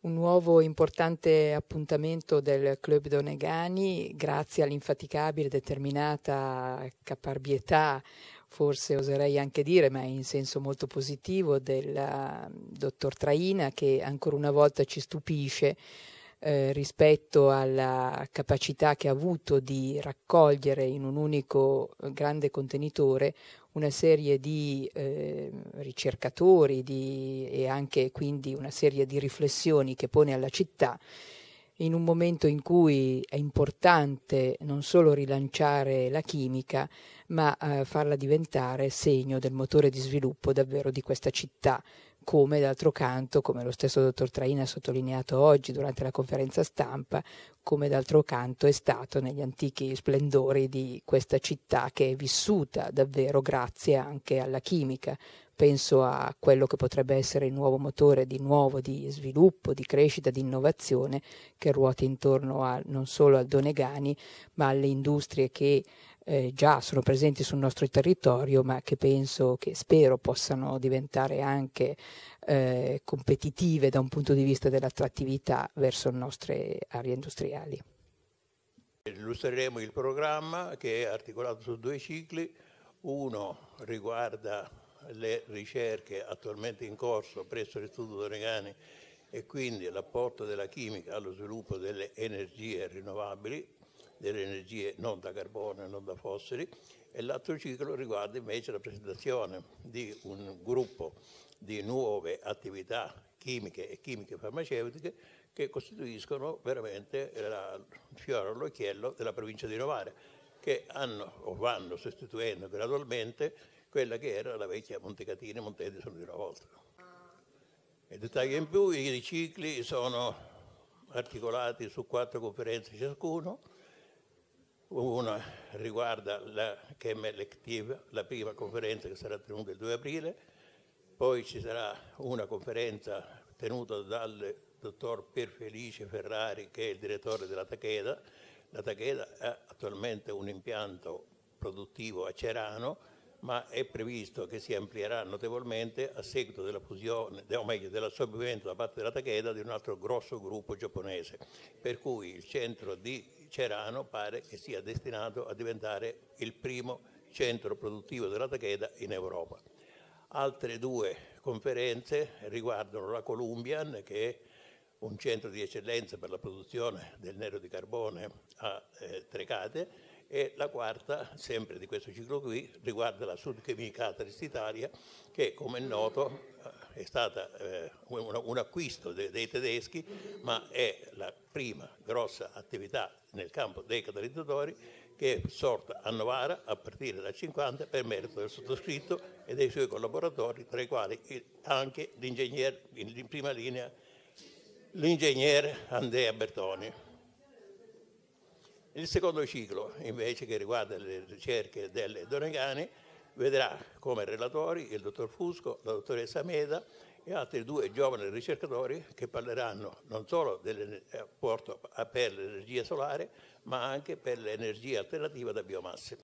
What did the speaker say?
un nuovo importante appuntamento del Club Donegani, grazie all'infaticabile, determinata caparbietà, forse oserei anche dire, ma in senso molto positivo, del eh, dottor Traina, che ancora una volta ci stupisce eh, rispetto alla capacità che ha avuto di raccogliere in un unico eh, grande contenitore una serie di eh, ricercatori di, e anche quindi una serie di riflessioni che pone alla città in un momento in cui è importante non solo rilanciare la chimica, ma eh, farla diventare segno del motore di sviluppo davvero di questa città, come d'altro canto, come lo stesso dottor Traina ha sottolineato oggi durante la conferenza stampa, come d'altro canto è stato negli antichi splendori di questa città che è vissuta davvero grazie anche alla chimica. Penso a quello che potrebbe essere il nuovo motore di nuovo di sviluppo, di crescita, di innovazione che ruota intorno a, non solo al Donegani, ma alle industrie che eh, già sono presenti sul nostro territorio, ma che penso, che spero possano diventare anche eh, competitive da un punto di vista dell'attrattività verso le nostre aree industriali. Illustreremo il programma che è articolato su due cicli. Uno riguarda le ricerche attualmente in corso presso l'Istituto Doregani e quindi l'apporto della chimica allo sviluppo delle energie rinnovabili delle energie non da carbone, non da fossili, e l'altro ciclo riguarda invece la presentazione di un gruppo di nuove attività chimiche e chimiche farmaceutiche che costituiscono veramente il fiore all'occhiello della provincia di Novara, che hanno o vanno sostituendo gradualmente quella che era la vecchia Montecatini e Montedi di una volta. E dettaglio in più, i cicli sono articolati su quattro conferenze ciascuno, una riguarda la CHEM elettiva, la prima conferenza che sarà tenuta il 2 aprile, poi ci sarà una conferenza tenuta dal dottor Pierfelice Ferrari che è il direttore della Tacheda. La Tacheda è attualmente un impianto produttivo a Cerano, ma è previsto che si amplierà notevolmente a seguito della fusione, o meglio dell'assorbimento da parte della Takeda di un altro grosso gruppo giapponese, per cui il centro di Cerano pare che sia destinato a diventare il primo centro produttivo della Takeda in Europa. Altre due conferenze riguardano la Columbian, che è un centro di eccellenza per la produzione del nero di carbone a eh, Trecate, e la quarta, sempre di questo ciclo qui, riguarda la sudchemica Italia, che come è noto eh, è stata eh, un, un, acquisto de, dei tedeschi, ma è la prima grossa attività nel campo dei catalizzatori che è sorta a Novara a partire dal 50 per merito del sottoscritto e dei suoi collaboratori, tra i quali anche l'ingegnere in prima linea, l'ingegnere Andrea Bertoni. Il secondo ciclo, invece, che riguarda le ricerche delle Donegani, vedrà come relatori il dottor Fusco, la dottoressa Meda e altri due giovani ricercatori che parleranno non solo dell'apporto eh, per l'energia solare, ma anche per l'energia alternativa da biomasse.